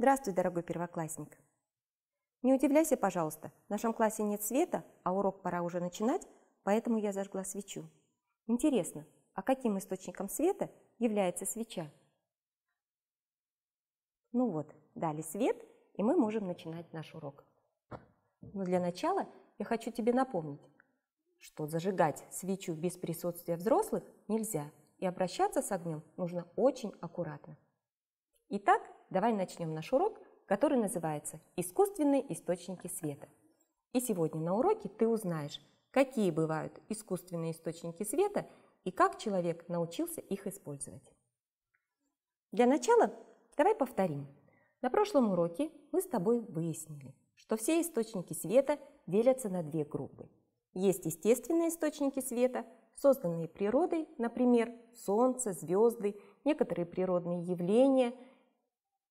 Здравствуй, дорогой первоклассник. Не удивляйся, пожалуйста, в нашем классе нет света, а урок пора уже начинать, поэтому я зажгла свечу. Интересно, а каким источником света является свеча? Ну вот, дали свет, и мы можем начинать наш урок. Но для начала я хочу тебе напомнить, что зажигать свечу без присутствия взрослых нельзя, и обращаться с огнем нужно очень аккуратно. Итак, давай начнем наш урок, который называется «Искусственные источники света». И сегодня на уроке ты узнаешь, какие бывают искусственные источники света и как человек научился их использовать. Для начала давай повторим. На прошлом уроке мы с тобой выяснили, что все источники света делятся на две группы. Есть естественные источники света, созданные природой, например, солнце, звезды, некоторые природные явления –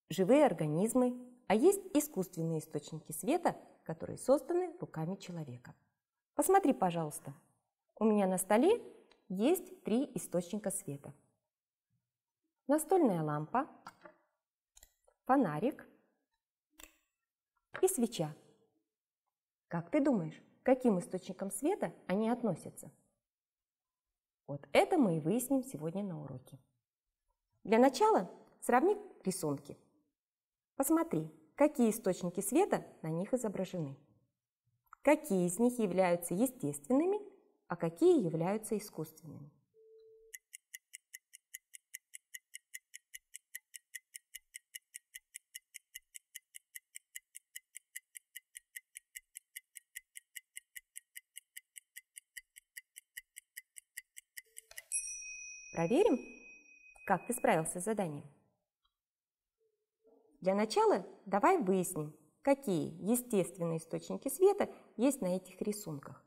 живые организмы, а есть искусственные источники света, которые созданы руками человека. Посмотри, пожалуйста, у меня на столе есть три источника света. Настольная лампа, фонарик и свеча. Как ты думаешь, к каким источникам света они относятся? Вот это мы и выясним сегодня на уроке. Для начала сравни рисунки – Посмотри, какие источники света на них изображены. Какие из них являются естественными, а какие являются искусственными. Проверим, как ты справился с заданием. Для начала давай выясним, какие естественные источники света есть на этих рисунках.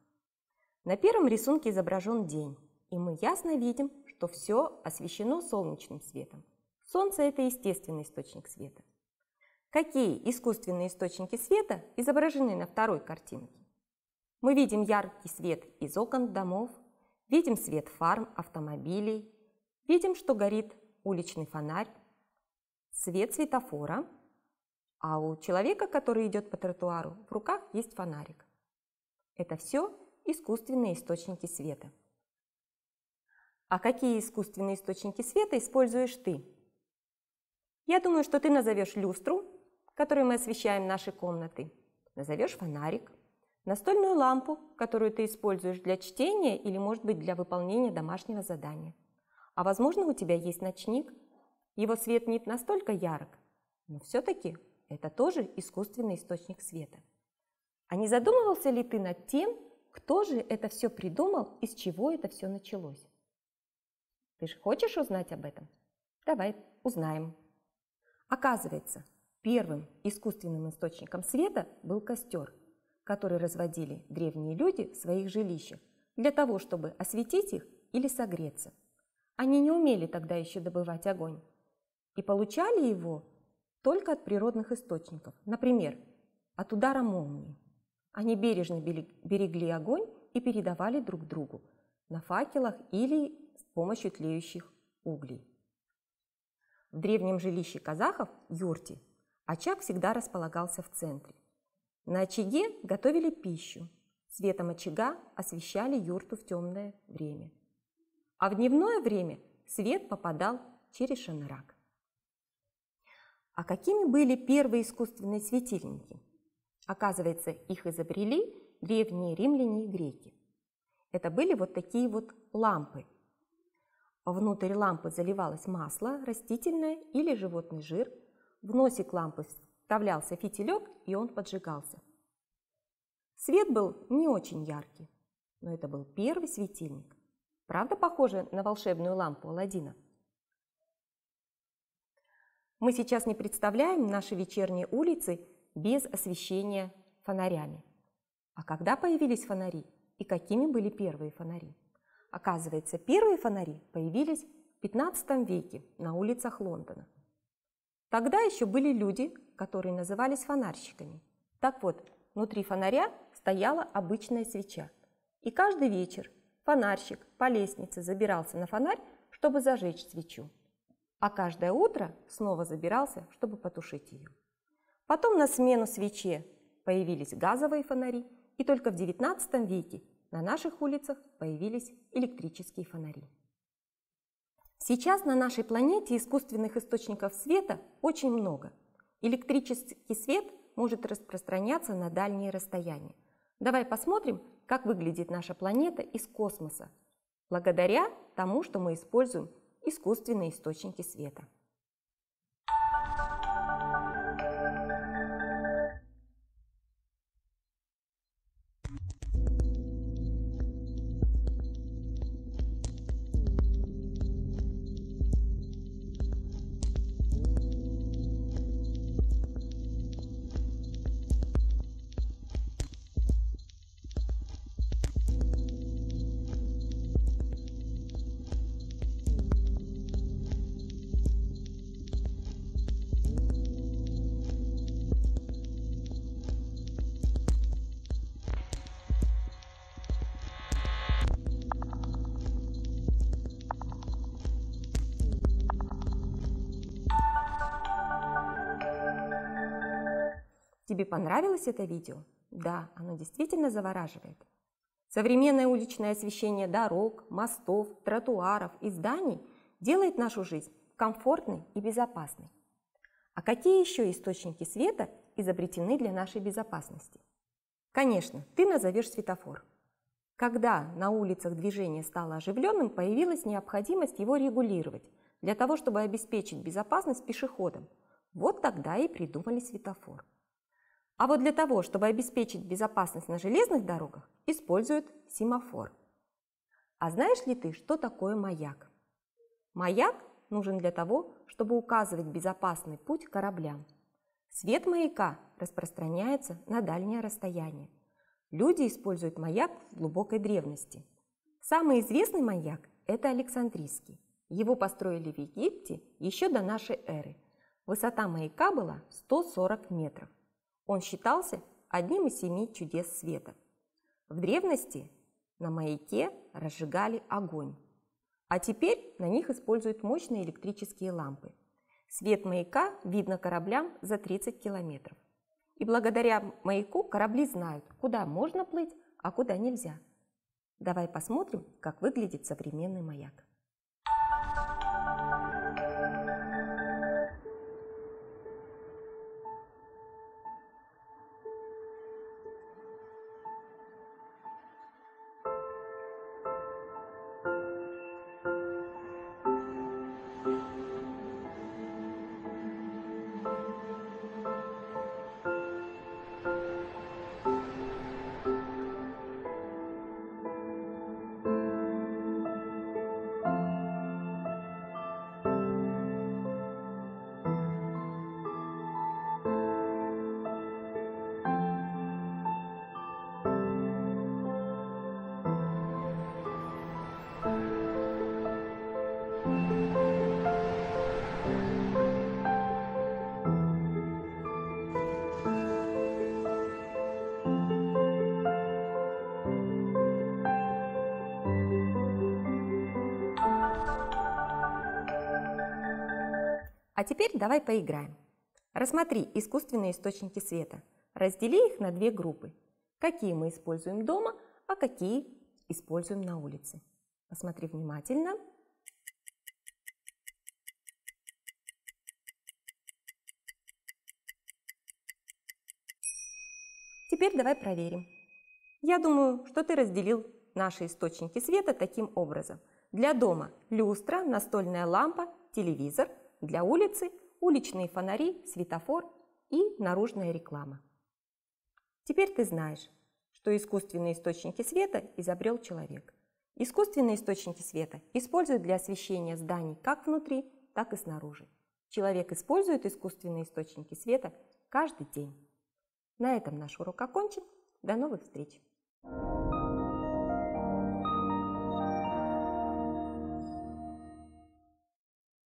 На первом рисунке изображен день, и мы ясно видим, что все освещено солнечным светом. Солнце – это естественный источник света. Какие искусственные источники света изображены на второй картинке? Мы видим яркий свет из окон домов, видим свет фарм, автомобилей, видим, что горит уличный фонарь, Свет светофора, а у человека, который идет по тротуару, в руках есть фонарик. Это все искусственные источники света. А какие искусственные источники света используешь ты? Я думаю, что ты назовешь люстру, которой мы освещаем наши комнаты, назовешь фонарик, настольную лампу, которую ты используешь для чтения или, может быть, для выполнения домашнего задания. А возможно, у тебя есть ночник – его свет не настолько ярок, но все-таки это тоже искусственный источник света. А не задумывался ли ты над тем, кто же это все придумал и с чего это все началось? Ты же хочешь узнать об этом? Давай узнаем. Оказывается, первым искусственным источником света был костер, который разводили древние люди в своих жилищах для того, чтобы осветить их или согреться. Они не умели тогда еще добывать огонь и получали его только от природных источников, например, от удара молнии. Они бережно берегли огонь и передавали друг другу на факелах или с помощью тлеющих углей. В древнем жилище казахов, юрте, очаг всегда располагался в центре. На очаге готовили пищу, светом очага освещали юрту в темное время. А в дневное время свет попадал через шанырак. А какими были первые искусственные светильники? Оказывается, их изобрели древние римляне и греки. Это были вот такие вот лампы. Внутрь лампы заливалось масло, растительное или животный жир. В носик лампы вставлялся фитилек, и он поджигался. Свет был не очень яркий, но это был первый светильник. Правда, похоже на волшебную лампу Аладдина? Мы сейчас не представляем наши вечерние улицы без освещения фонарями. А когда появились фонари и какими были первые фонари? Оказывается, первые фонари появились в 15 веке на улицах Лондона. Тогда еще были люди, которые назывались фонарщиками. Так вот, внутри фонаря стояла обычная свеча. И каждый вечер фонарщик по лестнице забирался на фонарь, чтобы зажечь свечу а каждое утро снова забирался, чтобы потушить ее. Потом на смену свече появились газовые фонари, и только в XIX веке на наших улицах появились электрические фонари. Сейчас на нашей планете искусственных источников света очень много. Электрический свет может распространяться на дальние расстояния. Давай посмотрим, как выглядит наша планета из космоса, благодаря тому, что мы используем искусственные источники света. Тебе понравилось это видео? Да, оно действительно завораживает. Современное уличное освещение дорог, мостов, тротуаров и зданий делает нашу жизнь комфортной и безопасной. А какие еще источники света изобретены для нашей безопасности? Конечно, ты назовешь светофор. Когда на улицах движение стало оживленным, появилась необходимость его регулировать для того, чтобы обеспечить безопасность пешеходам. Вот тогда и придумали светофор. А вот для того, чтобы обеспечить безопасность на железных дорогах, используют семафор. А знаешь ли ты, что такое маяк? Маяк нужен для того, чтобы указывать безопасный путь кораблям. Свет маяка распространяется на дальнее расстояние. Люди используют маяк в глубокой древности. Самый известный маяк – это Александрийский. Его построили в Египте еще до нашей эры. Высота маяка была 140 метров. Он считался одним из семи чудес света. В древности на маяке разжигали огонь, а теперь на них используют мощные электрические лампы. Свет маяка видно кораблям за 30 километров. И благодаря маяку корабли знают, куда можно плыть, а куда нельзя. Давай посмотрим, как выглядит современный маяк. А теперь давай поиграем. Рассмотри искусственные источники света. Раздели их на две группы. Какие мы используем дома, а какие используем на улице. Посмотри внимательно. Теперь давай проверим. Я думаю, что ты разделил наши источники света таким образом. Для дома люстра, настольная лампа, телевизор – для улицы, уличные фонари, светофор и наружная реклама. Теперь ты знаешь, что искусственные источники света изобрел человек. Искусственные источники света используют для освещения зданий как внутри, так и снаружи. Человек использует искусственные источники света каждый день. На этом наш урок окончен. До новых встреч! thank you